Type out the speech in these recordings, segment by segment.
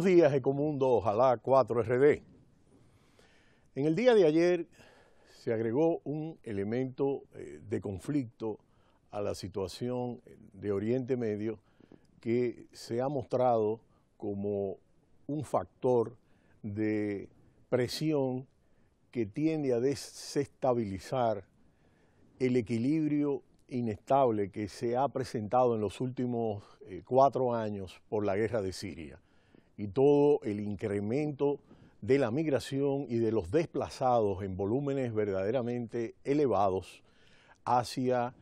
Buenos días, Ecomundo, ojalá 4RD. En el día de ayer se agregó un elemento eh, de conflicto a la situación de Oriente Medio que se ha mostrado como un factor de presión que tiende a desestabilizar el equilibrio inestable que se ha presentado en los últimos eh, cuatro años por la guerra de Siria y todo el incremento de la migración y de los desplazados en volúmenes verdaderamente elevados hacia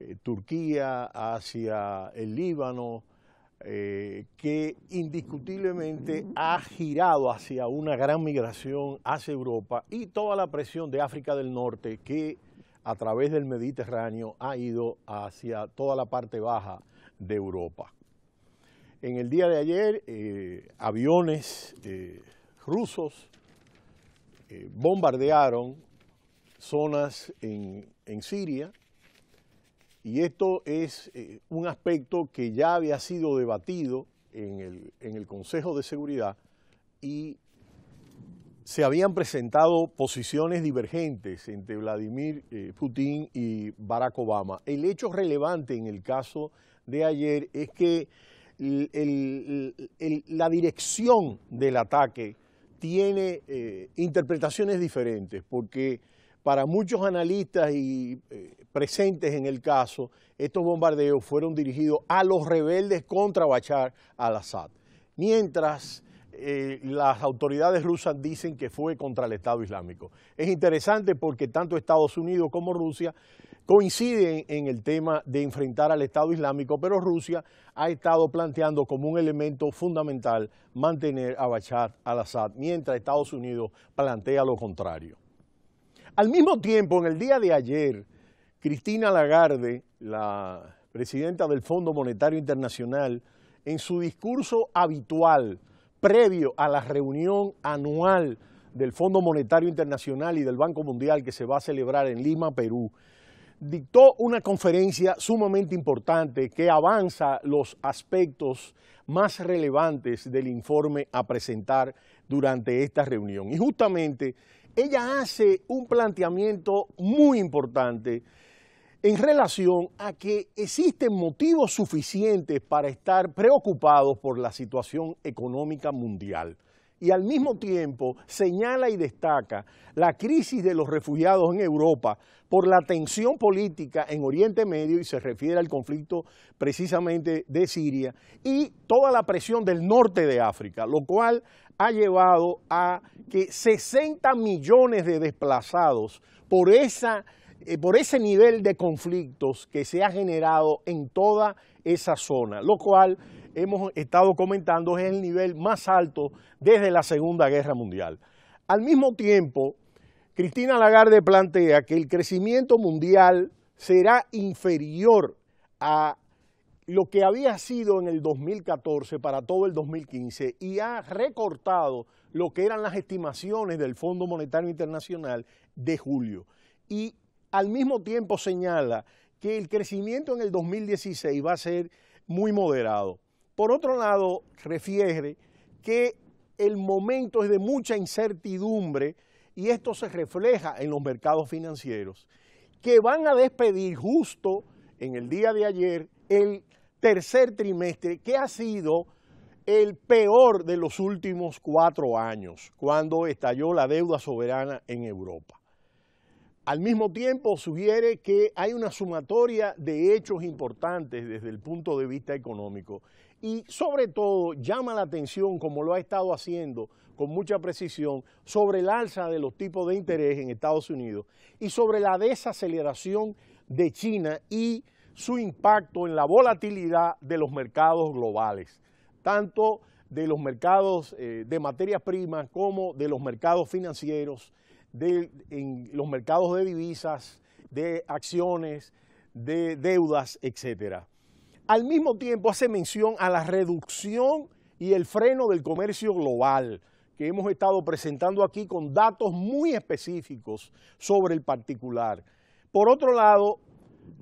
eh, Turquía, hacia el Líbano, eh, que indiscutiblemente ha girado hacia una gran migración hacia Europa y toda la presión de África del Norte que a través del Mediterráneo ha ido hacia toda la parte baja de Europa. En el día de ayer, eh, aviones eh, rusos eh, bombardearon zonas en, Siria y esto es un aspecto que ya había sido debatido en el, Consejo de Seguridad y se habían presentado posiciones divergentes entre Vladimir Putin y Barack Obama. El hecho relevante en el caso de ayer es que la dirección del ataque tiene eh, interpretaciones diferentes, porque para muchos analistas y eh, presentes en el caso, estos bombardeos fueron dirigidos a los rebeldes contra Bachar al-Assad, mientras eh, las autoridades rusas dicen que fue contra el Estado Islámico. Es interesante porque tanto Estados Unidos como Rusia coinciden en el tema de enfrentar al Estado Islámico, pero Rusia ha estado planteando como un elemento fundamental mantener a Bashar al-Assad, mientras Estados Unidos plantea lo contrario. Al mismo tiempo, en el día de ayer, Cristina Lagarde, la presidenta del Fondo Monetario Internacional, en su discurso habitual previo a la reunión anual del Fondo Monetario Internacional y del Banco Mundial que se va a celebrar en Lima, Perú, dictó una conferencia sumamente importante que avanza los aspectos más relevantes del informe a presentar durante esta reunión. Y justamente ella hace un planteamiento muy importante en relación a que existen motivos suficientes para estar preocupados por la situación económica mundial y al mismo tiempo señala y destaca la crisis de los refugiados en Europa por la tensión política en Oriente Medio y se refiere al conflicto precisamente de Siria y toda la presión del norte de África, lo cual ha llevado a que 60 millones de desplazados por esa eh, por ese nivel de conflictos que se ha generado en toda esa zona, lo cual hemos estado comentando es el nivel más alto desde la Segunda Guerra Mundial. Al mismo tiempo, Cristina Lagarde plantea que el crecimiento mundial será inferior a lo que había sido en el 2014 para todo el 2015 y ha recortado lo que eran las estimaciones del Fondo Monetario Internacional de julio y al mismo tiempo señala que el crecimiento en el 2016 va a ser muy moderado. Por otro lado, refiere que el momento es de mucha incertidumbre y esto se refleja en los mercados financieros, que van a despedir justo en el día de ayer el tercer trimestre, que ha sido el peor de los últimos cuatro años, cuando estalló la deuda soberana en Europa. Al mismo tiempo, sugiere que hay una sumatoria de hechos importantes desde el punto de vista económico y sobre todo llama la atención, como lo ha estado haciendo con mucha precisión, sobre el alza de los tipos de interés en Estados Unidos y sobre la desaceleración de China y su impacto en la volatilidad de los mercados globales, tanto de los mercados eh, de materias primas como de los mercados financieros, de, en los mercados de divisas, de acciones, de deudas, etcétera. Al mismo tiempo hace mención a la reducción y el freno del comercio global que hemos estado presentando aquí con datos muy específicos sobre el particular. Por otro lado,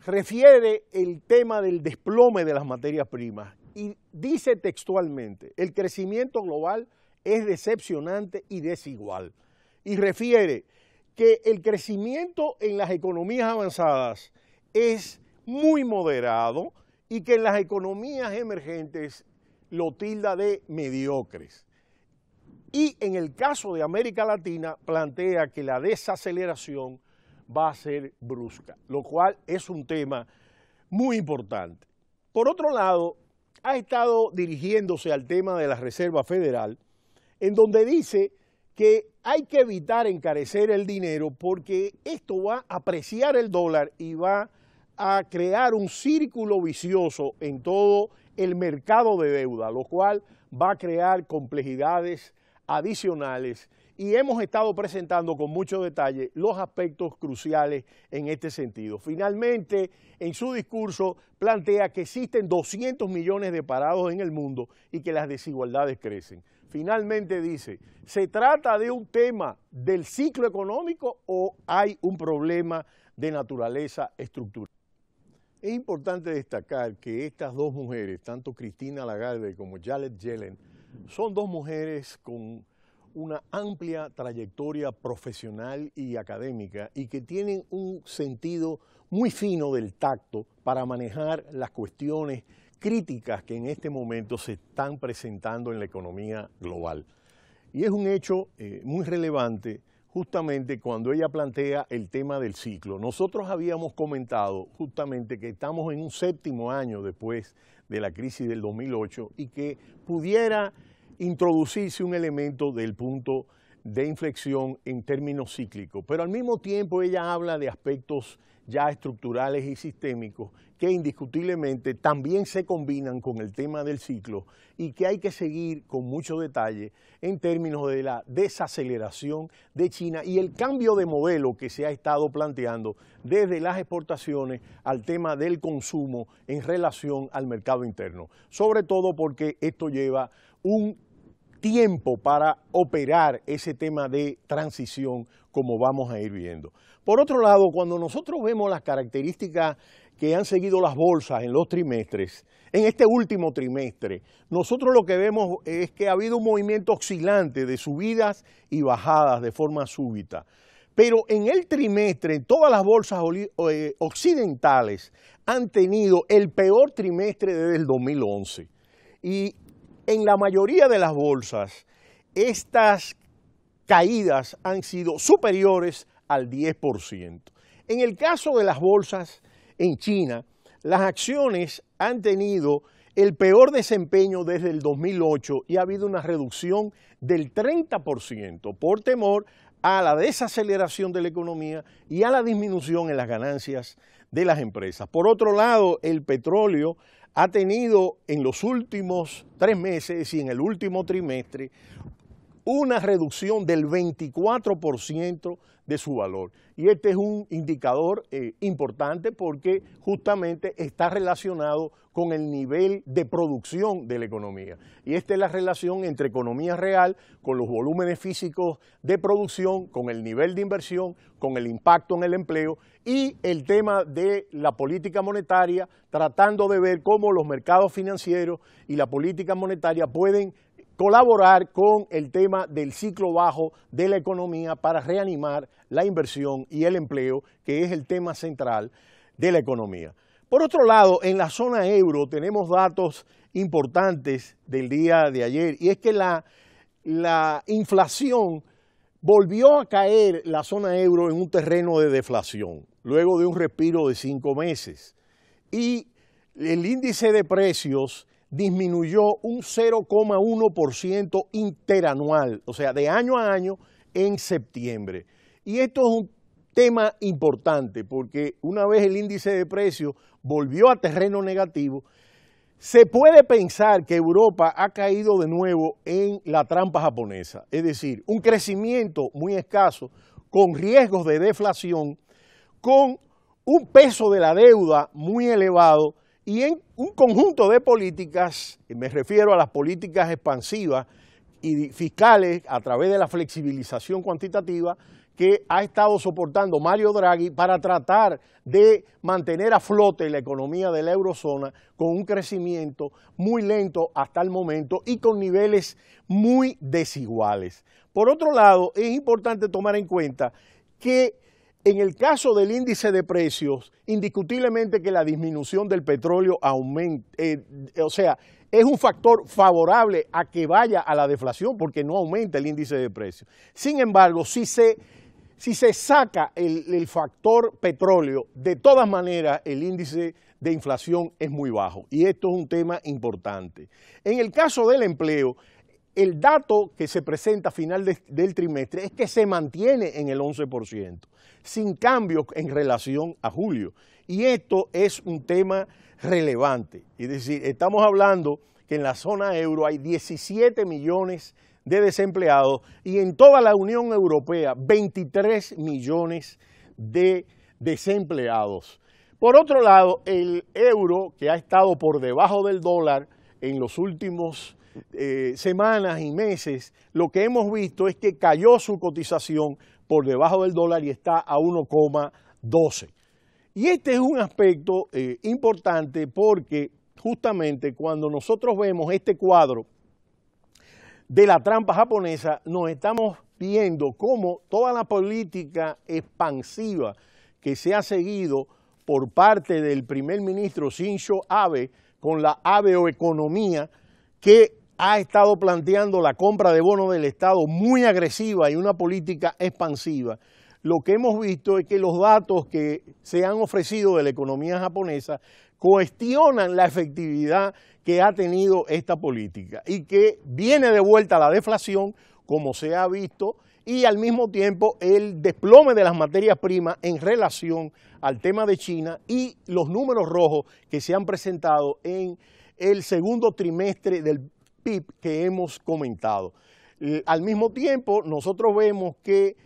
refiere el tema del desplome de las materias primas y dice textualmente, el crecimiento global es decepcionante y desigual. Y refiere que el crecimiento en las economías avanzadas es muy moderado, y que en las economías emergentes lo tilda de mediocres. Y en el caso de América Latina plantea que la desaceleración va a ser brusca, lo cual es un tema muy importante. Por otro lado, ha estado dirigiéndose al tema de la Reserva Federal, en donde dice que hay que evitar encarecer el dinero porque esto va a apreciar el dólar y va a a crear un círculo vicioso en todo el mercado de deuda, lo cual va a crear complejidades adicionales y hemos estado presentando con mucho detalle los aspectos cruciales en este sentido. Finalmente, en su discurso plantea que existen 200 millones de parados en el mundo y que las desigualdades crecen. Finalmente dice, ¿se trata de un tema del ciclo económico o hay un problema de naturaleza estructural? Es importante destacar que estas dos mujeres, tanto Cristina Lagarde como Janet Yellen, son dos mujeres con una amplia trayectoria profesional y académica y que tienen un sentido muy fino del tacto para manejar las cuestiones críticas que en este momento se están presentando en la economía global. Y es un hecho eh, muy relevante justamente cuando ella plantea el tema del ciclo. Nosotros habíamos comentado justamente que estamos en un séptimo año después de la crisis del 2008 y que pudiera introducirse un elemento del punto de inflexión en términos cíclicos, pero al mismo tiempo ella habla de aspectos ya estructurales y sistémicos que indiscutiblemente también se combinan con el tema del ciclo y que hay que seguir con mucho detalle en términos de la desaceleración de China y el cambio de modelo que se ha estado planteando desde las exportaciones al tema del consumo en relación al mercado interno, sobre todo porque esto lleva un tiempo para operar ese tema de transición como vamos a ir viendo. Por otro lado, cuando nosotros vemos las características que han seguido las bolsas en los trimestres, en este último trimestre, nosotros lo que vemos es que ha habido un movimiento oscilante de subidas y bajadas de forma súbita. Pero en el trimestre, todas las bolsas eh, occidentales han tenido el peor trimestre desde el 2011. Y en la mayoría de las bolsas, estas caídas han sido superiores al 10%. En el caso de las bolsas en China, las acciones han tenido el peor desempeño desde el 2008 y ha habido una reducción del 30% por temor a la desaceleración de la economía y a la disminución en las ganancias de las empresas. Por otro lado, el petróleo ha tenido en los últimos tres meses y en el último trimestre una reducción del 24% de su valor. Y este es un indicador eh, importante porque justamente está relacionado con el nivel de producción de la economía. Y esta es la relación entre economía real, con los volúmenes físicos de producción, con el nivel de inversión, con el impacto en el empleo y el tema de la política monetaria, tratando de ver cómo los mercados financieros y la política monetaria pueden colaborar con el tema del ciclo bajo de la economía para reanimar la inversión y el empleo, que es el tema central de la economía. Por otro lado, en la zona euro tenemos datos importantes del día de ayer y es que la, inflación volvió a caer la zona euro en un terreno de deflación, luego de un respiro de cinco meses. Y el índice de precios disminuyó un 0,1% interanual, o sea, de año a año en septiembre. Y esto es un tema importante porque una vez el índice de precios volvió a terreno negativo, se puede pensar que Europa ha caído de nuevo en la trampa japonesa, es decir, un crecimiento muy escaso, con riesgos de deflación, con un peso de la deuda muy elevado y en un conjunto de políticas, me refiero a las políticas expansivas y fiscales a través de la flexibilización cuantitativa que ha estado soportando Mario Draghi para tratar de mantener a flote la economía de la eurozona con un crecimiento muy lento hasta el momento y con niveles muy desiguales. Por otro lado, es importante tomar en cuenta que en el caso del índice de precios, indiscutiblemente que la disminución del petróleo aumenta. Eh, eh, o sea, es un factor favorable a que vaya a la deflación porque no aumenta el índice de precios. Sin embargo, si se, saca el factor petróleo, de todas maneras el índice de inflación es muy bajo y esto es un tema importante. En el caso del empleo, el dato que se presenta a final del trimestre es que se mantiene en el 11%, sin cambios en relación a julio. Y esto es un tema relevante. Es decir, estamos hablando que en la zona euro hay 17 millones de desempleados y en toda la Unión Europea 23 millones de desempleados. Por otro lado, el euro, que ha estado por debajo del dólar en los últimos eh, semanas y meses, lo que hemos visto es que cayó su cotización por debajo del dólar y está a 1,12. Y este es un aspecto eh, importante porque justamente cuando nosotros vemos este cuadro de la trampa japonesa, nos estamos viendo cómo toda la política expansiva que se ha seguido por parte del primer ministro Shinzo Abe con la ABEO economía, que ha estado planteando la compra de bonos del Estado muy agresiva y una política expansiva, lo que hemos visto es que los datos que se han ofrecido de la economía japonesa cuestionan la efectividad que ha tenido esta política y que viene de vuelta la deflación, como se ha visto, y al mismo tiempo el desplome de las materias primas en relación al tema de China y los números rojos que se han presentado en el segundo trimestre del PIB que hemos comentado. Eh, al mismo tiempo, nosotros vemos que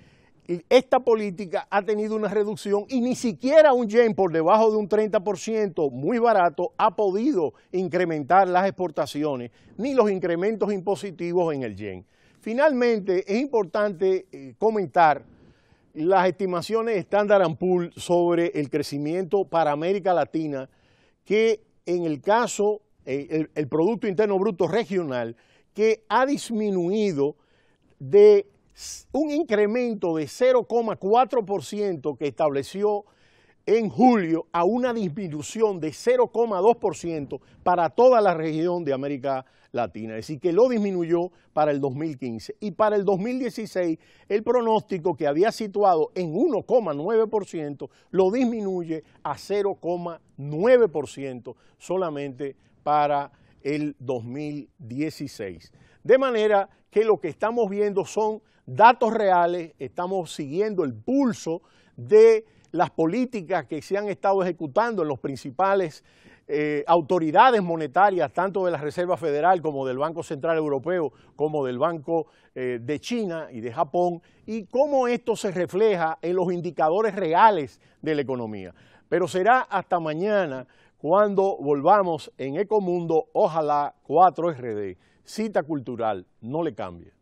eh, esta política ha tenido una reducción y ni siquiera un yen por debajo de un 30% muy barato ha podido incrementar las exportaciones ni los incrementos impositivos en el yen. Finalmente, es importante eh, comentar las estimaciones de Standard Poor's sobre el crecimiento para América Latina que en el caso eh, el, el Producto Interno Bruto Regional, que ha disminuido de un incremento de 0,4% que estableció en julio a una disminución de 0,2% para toda la región de América Latina. Es decir, que lo disminuyó para el 2015. Y para el 2016, el pronóstico que había situado en 1,9% lo disminuye a 0,9% solamente para el 2016. De manera que lo que estamos viendo son datos reales, estamos siguiendo el pulso de las políticas que se han estado ejecutando en las principales eh, autoridades monetarias, tanto de la Reserva Federal como del Banco Central Europeo, como del Banco eh, de China y de Japón, y cómo esto se refleja en los indicadores reales de la economía. Pero será hasta mañana cuando volvamos en Ecomundo, ojalá 4RD. Cita cultural, no le cambie.